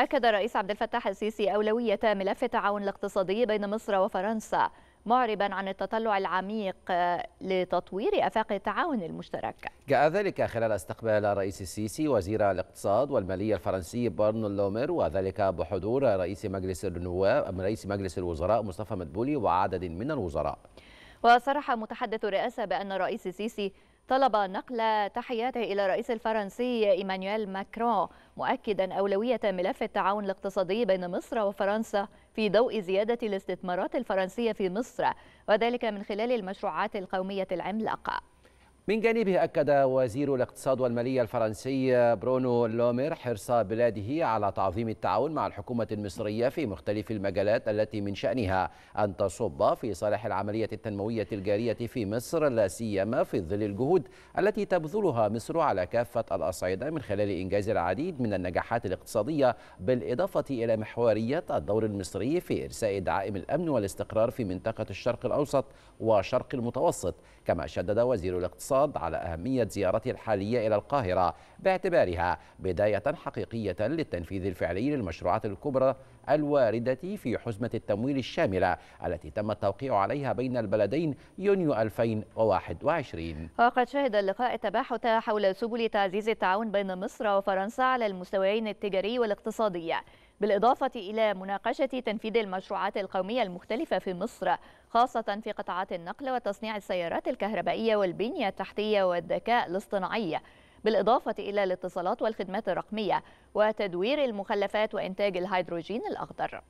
أكد الرئيس عبد الفتاح السيسي أولوية ملف التعاون الاقتصادي بين مصر وفرنسا معربا عن التطلع العميق لتطوير افاق التعاون المشترك. جاء ذلك خلال استقبال الرئيس السيسي وزير الاقتصاد والماليه الفرنسي بارن لومير وذلك بحضور رئيس مجلس النواب رئيس مجلس الوزراء مصطفى مدبولي وعدد من الوزراء. وصرح متحدث الرئاسه بان الرئيس السيسي طلب نقل تحياته إلى الرئيس الفرنسي إيمانويل ماكرون مؤكدا أولوية ملف التعاون الاقتصادي بين مصر وفرنسا في ضوء زيادة الاستثمارات الفرنسية في مصر وذلك من خلال المشروعات القومية العملاقة من جانبه أكد وزير الاقتصاد والمالية الفرنسي برونو لومير حرص بلاده على تعظيم التعاون مع الحكومة المصرية في مختلف المجالات التي من شأنها أن تصب في صالح العملية التنموية الجارية في مصر لا سيما في ظل الجهود التي تبذلها مصر على كافة الأصعدة من خلال إنجاز العديد من النجاحات الاقتصادية بالإضافة إلى محورية الدور المصري في إرساء دعائم الأمن والاستقرار في منطقة الشرق الأوسط وشرق المتوسط كما شدد وزير الاقتصاد الاقتصاد على أهمية زيارته الحالية إلى القاهرة باعتبارها بداية حقيقية للتنفيذ الفعلي للمشروعات الكبرى الواردة في حزمة التمويل الشاملة التي تم التوقيع عليها بين البلدين يونيو 2021 وقد شهد اللقاء التباحث حول سبل تعزيز التعاون بين مصر وفرنسا على المستويين التجاري والاقتصادي بالإضافة إلى مناقشة تنفيذ المشروعات القومية المختلفة في مصر خاصة في قطاعات النقل وتصنيع السيارات الكهربائية والبنية التحتية والذكاء الاصطناعي بالإضافة إلى الاتصالات والخدمات الرقمية وتدوير المخلفات وإنتاج الهيدروجين الأخضر